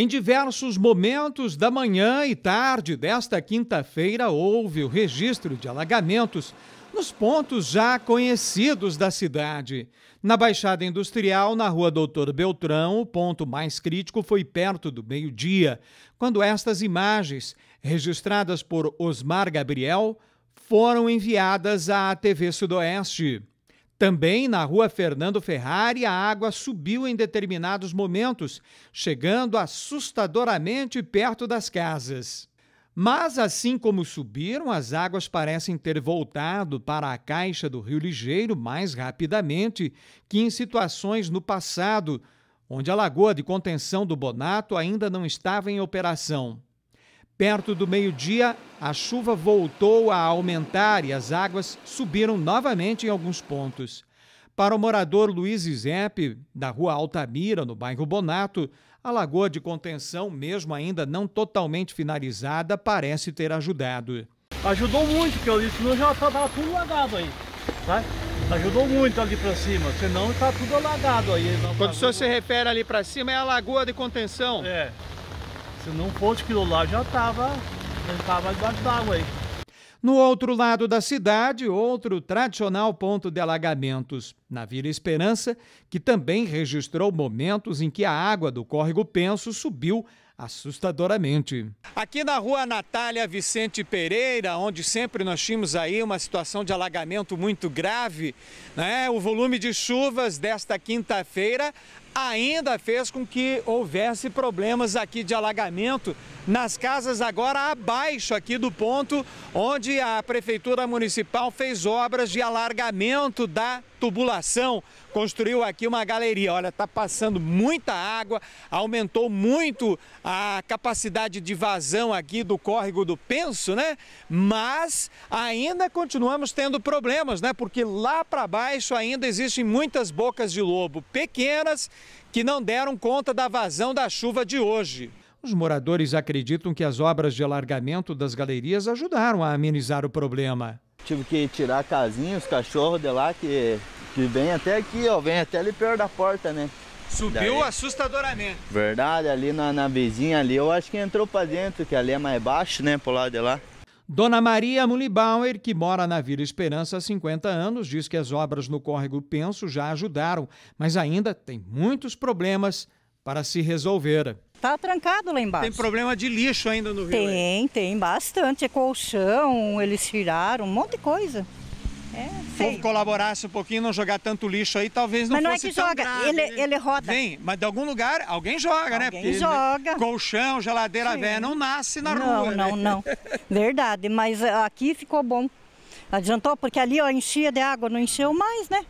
Em diversos momentos da manhã e tarde desta quinta-feira, houve o registro de alagamentos nos pontos já conhecidos da cidade. Na Baixada Industrial, na rua Doutor Beltrão, o ponto mais crítico foi perto do meio-dia, quando estas imagens, registradas por Osmar Gabriel, foram enviadas à TV Sudoeste. Também na rua Fernando Ferrari, a água subiu em determinados momentos, chegando assustadoramente perto das casas. Mas, assim como subiram, as águas parecem ter voltado para a caixa do Rio Ligeiro mais rapidamente que em situações no passado, onde a lagoa de contenção do Bonato ainda não estava em operação. Perto do meio-dia, a chuva voltou a aumentar e as águas subiram novamente em alguns pontos. Para o morador Luiz Izepe, da rua Altamira, no bairro Bonato, a lagoa de contenção, mesmo ainda não totalmente finalizada, parece ter ajudado. Ajudou muito, porque ali senão já estava tá, tá tudo alagado aí. Tá? Ajudou muito ali para cima, senão está tudo alagado aí. Quando tá o senhor se refere ali para cima, é a lagoa de contenção? É. Se não fosse aquilo lá, já estava tava debaixo d'água aí. No outro lado da cidade, outro tradicional ponto de alagamentos na Vila Esperança, que também registrou momentos em que a água do córrego Penso subiu assustadoramente. Aqui na rua Natália Vicente Pereira, onde sempre nós tínhamos aí uma situação de alagamento muito grave, né? o volume de chuvas desta quinta-feira ainda fez com que houvesse problemas aqui de alagamento nas casas agora abaixo aqui do ponto onde a Prefeitura Municipal fez obras de alargamento da tubulação, construiu aqui uma galeria. Olha, está passando muita água, aumentou muito a capacidade de vazão aqui do córrego do Penso, né? Mas ainda continuamos tendo problemas, né? Porque lá para baixo ainda existem muitas bocas de lobo pequenas que não deram conta da vazão da chuva de hoje. Os moradores acreditam que as obras de alargamento das galerias ajudaram a amenizar o problema tive que tirar a casinha, os cachorros de lá que, que vem até aqui, ó, vem até ali perto da porta, né? Subiu Daí, assustadoramente. Verdade, ali na, na vizinha ali, eu acho que entrou pra dentro, que ali é mais baixo, né, pro lado de lá. Dona Maria Mulibauer, que mora na Vila Esperança há 50 anos, diz que as obras no córrego Penso já ajudaram, mas ainda tem muitos problemas para se resolver. Tá trancado lá embaixo. Tem problema de lixo ainda no rio? Tem, aí. tem bastante. É colchão, eles tiraram, um monte de coisa. É, o povo colaborasse um pouquinho, não jogar tanto lixo aí, talvez não mas não é que joga, grave, ele, ele, né? ele roda. Vem, mas de algum lugar alguém joga, né? alguém né? Porque joga. Colchão, geladeira Sim. velha, não nasce na não, rua. Não, né? não, Verdade, mas ah, aqui ficou bom. Adiantou, porque ali ó, enchia de água, não encheu mais, né?